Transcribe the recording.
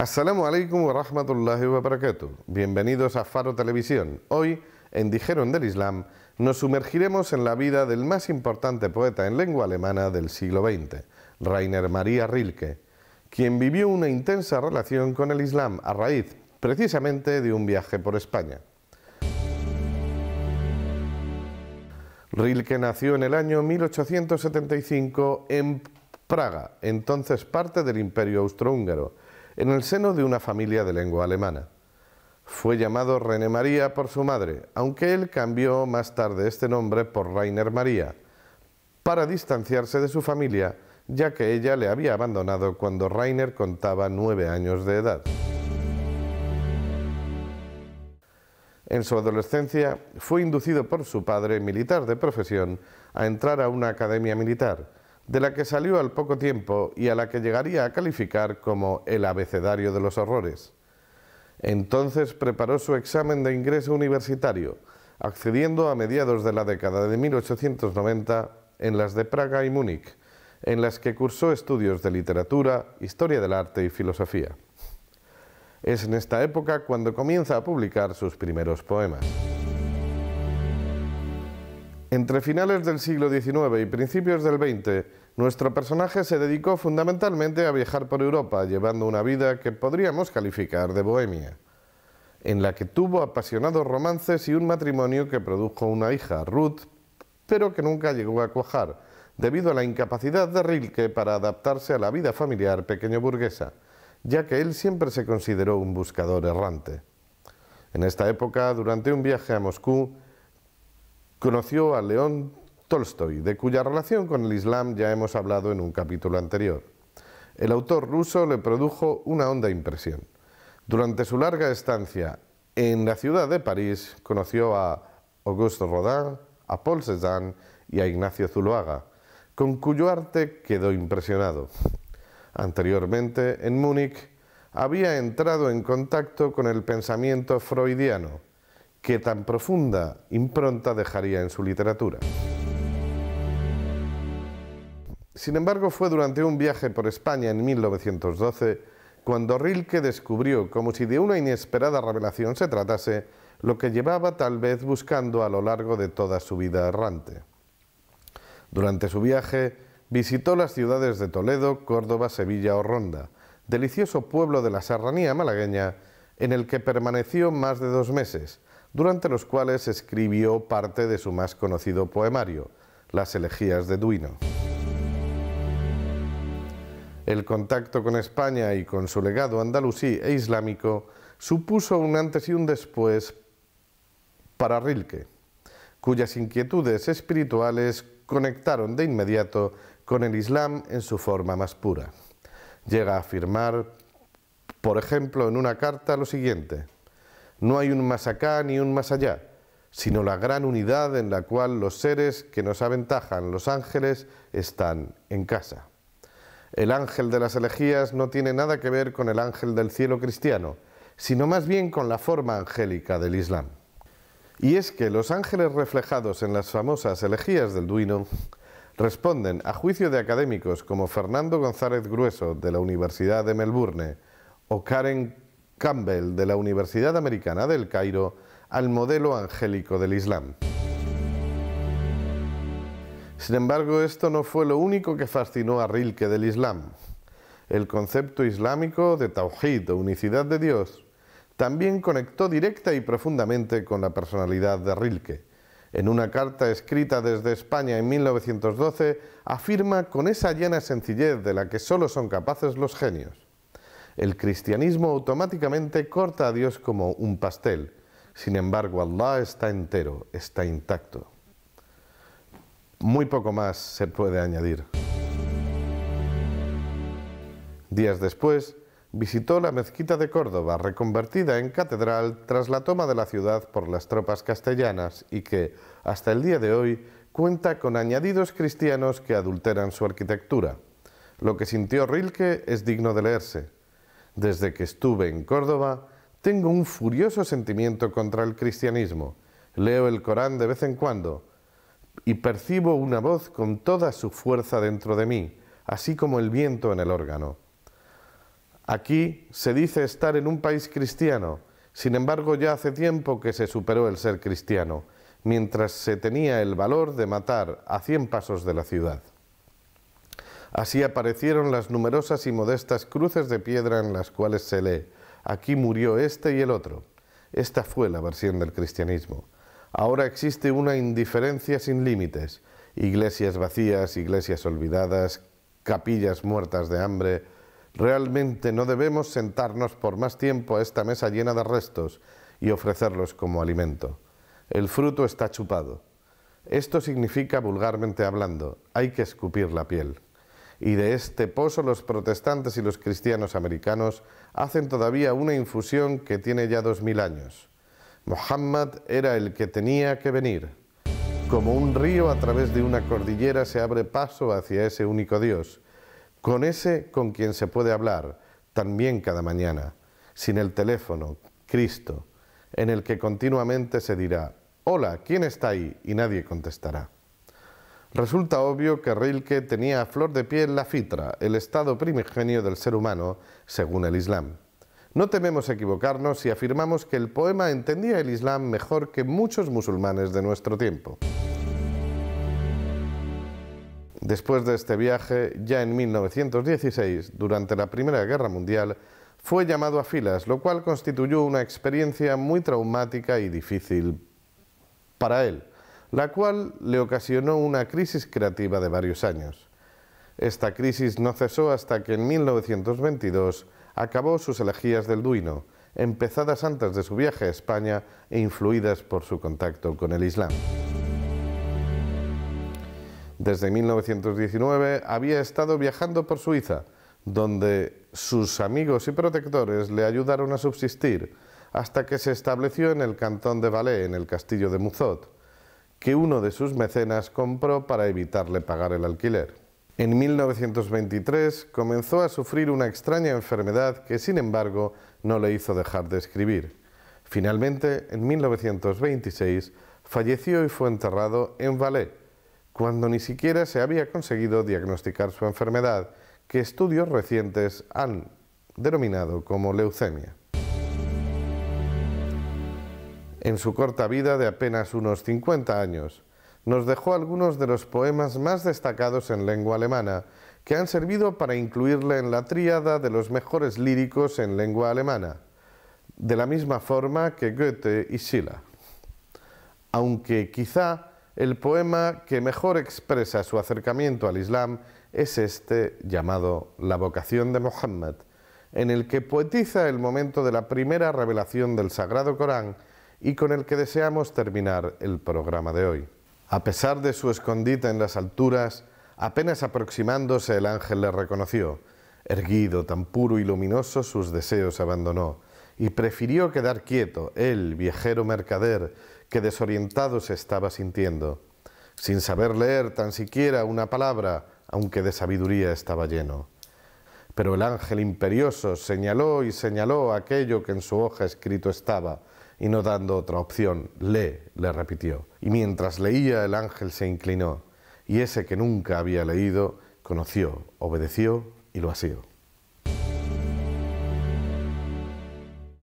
Asalamu alaikum wa rahmatullahi wa Bienvenidos a Faro Televisión. Hoy, en Dijeron del Islam, nos sumergiremos en la vida del más importante poeta en lengua alemana del siglo XX, Rainer Maria Rilke, quien vivió una intensa relación con el Islam a raíz, precisamente, de un viaje por España. Rilke nació en el año 1875 en Praga, entonces parte del Imperio Austrohúngaro, en el seno de una familia de lengua alemana. Fue llamado René María por su madre, aunque él cambió más tarde este nombre por Rainer María, para distanciarse de su familia, ya que ella le había abandonado cuando Rainer contaba nueve años de edad. En su adolescencia fue inducido por su padre, militar de profesión, a entrar a una academia militar, de la que salió al poco tiempo y a la que llegaría a calificar como el abecedario de los horrores. Entonces preparó su examen de ingreso universitario, accediendo a mediados de la década de 1890 en las de Praga y Múnich, en las que cursó estudios de literatura, historia del arte y filosofía. Es en esta época cuando comienza a publicar sus primeros poemas. Entre finales del siglo XIX y principios del XX, nuestro personaje se dedicó fundamentalmente a viajar por Europa, llevando una vida que podríamos calificar de bohemia, en la que tuvo apasionados romances y un matrimonio que produjo una hija, Ruth, pero que nunca llegó a cuajar, debido a la incapacidad de Rilke para adaptarse a la vida familiar pequeño burguesa, ya que él siempre se consideró un buscador errante. En esta época, durante un viaje a Moscú, conoció a León Tolstoy, de cuya relación con el Islam ya hemos hablado en un capítulo anterior. El autor ruso le produjo una honda impresión. Durante su larga estancia en la ciudad de París, conoció a Auguste Rodin, a Paul Cézanne y a Ignacio Zuloaga, con cuyo arte quedó impresionado. Anteriormente, en Múnich, había entrado en contacto con el pensamiento freudiano, que tan profunda impronta dejaría en su literatura. Sin embargo, fue durante un viaje por España en 1912 cuando Rilke descubrió, como si de una inesperada revelación se tratase, lo que llevaba tal vez buscando a lo largo de toda su vida errante. Durante su viaje visitó las ciudades de Toledo, Córdoba, Sevilla o Ronda, delicioso pueblo de la serranía malagueña, en el que permaneció más de dos meses, durante los cuales escribió parte de su más conocido poemario, Las elegías de Duino. El contacto con España y con su legado andalusí e islámico supuso un antes y un después para Rilke, cuyas inquietudes espirituales conectaron de inmediato con el Islam en su forma más pura. Llega a afirmar, por ejemplo, en una carta lo siguiente, no hay un más acá ni un más allá, sino la gran unidad en la cual los seres que nos aventajan, los ángeles, están en casa. El ángel de las elegías no tiene nada que ver con el ángel del cielo cristiano, sino más bien con la forma angélica del Islam. Y es que los ángeles reflejados en las famosas elegías del Duino responden, a juicio de académicos como Fernando González Grueso de la Universidad de Melbourne o Karen Campbell de la Universidad Americana del Cairo, al modelo angélico del Islam. Sin embargo, esto no fue lo único que fascinó a Rilke del Islam. El concepto islámico de Tawhid o unicidad de Dios también conectó directa y profundamente con la personalidad de Rilke. En una carta escrita desde España en 1912, afirma con esa llena sencillez de la que solo son capaces los genios. El cristianismo automáticamente corta a Dios como un pastel. Sin embargo, Allah está entero, está intacto. Muy poco más se puede añadir. Días después, visitó la mezquita de Córdoba, reconvertida en catedral tras la toma de la ciudad por las tropas castellanas y que, hasta el día de hoy, cuenta con añadidos cristianos que adulteran su arquitectura. Lo que sintió Rilke es digno de leerse. Desde que estuve en Córdoba, tengo un furioso sentimiento contra el cristianismo. Leo el Corán de vez en cuando, y percibo una voz con toda su fuerza dentro de mí, así como el viento en el órgano. Aquí se dice estar en un país cristiano, sin embargo ya hace tiempo que se superó el ser cristiano, mientras se tenía el valor de matar a cien pasos de la ciudad. Así aparecieron las numerosas y modestas cruces de piedra en las cuales se lee, aquí murió este y el otro. Esta fue la versión del cristianismo. Ahora existe una indiferencia sin límites. Iglesias vacías, iglesias olvidadas, capillas muertas de hambre. Realmente no debemos sentarnos por más tiempo a esta mesa llena de restos y ofrecerlos como alimento. El fruto está chupado. Esto significa, vulgarmente hablando, hay que escupir la piel. Y de este pozo los protestantes y los cristianos americanos hacen todavía una infusión que tiene ya dos mil años. Muhammad era el que tenía que venir. Como un río a través de una cordillera se abre paso hacia ese único Dios, con ese con quien se puede hablar, también cada mañana, sin el teléfono, Cristo, en el que continuamente se dirá, hola, ¿quién está ahí? y nadie contestará. Resulta obvio que Rilke tenía a flor de piel la fitra, el estado primigenio del ser humano, según el Islam. No tememos equivocarnos si afirmamos que el poema entendía el Islam mejor que muchos musulmanes de nuestro tiempo. Después de este viaje, ya en 1916, durante la Primera Guerra Mundial, fue llamado a filas, lo cual constituyó una experiencia muy traumática y difícil para él, la cual le ocasionó una crisis creativa de varios años. Esta crisis no cesó hasta que en 1922 acabó sus elegías del Duino, empezadas antes de su viaje a España e influidas por su contacto con el Islam. Desde 1919 había estado viajando por Suiza, donde sus amigos y protectores le ayudaron a subsistir, hasta que se estableció en el cantón de Valais, en el castillo de Muzot, que uno de sus mecenas compró para evitarle pagar el alquiler. En 1923 comenzó a sufrir una extraña enfermedad que, sin embargo, no le hizo dejar de escribir. Finalmente, en 1926, falleció y fue enterrado en Valais, cuando ni siquiera se había conseguido diagnosticar su enfermedad, que estudios recientes han denominado como leucemia. En su corta vida de apenas unos 50 años, nos dejó algunos de los poemas más destacados en lengua alemana, que han servido para incluirle en la tríada de los mejores líricos en lengua alemana, de la misma forma que Goethe y Schiller. Aunque quizá el poema que mejor expresa su acercamiento al Islam es este llamado La vocación de Muhammad, en el que poetiza el momento de la primera revelación del Sagrado Corán y con el que deseamos terminar el programa de hoy. A pesar de su escondite en las alturas, apenas aproximándose el ángel le reconoció. Erguido, tan puro y luminoso, sus deseos abandonó, y prefirió quedar quieto, él, viajero mercader, que desorientado se estaba sintiendo, sin saber leer tan siquiera una palabra, aunque de sabiduría estaba lleno. Pero el ángel imperioso señaló y señaló aquello que en su hoja escrito estaba, y no dando otra opción, le, le repitió. Y mientras leía el ángel se inclinó, y ese que nunca había leído, conoció, obedeció y lo asió.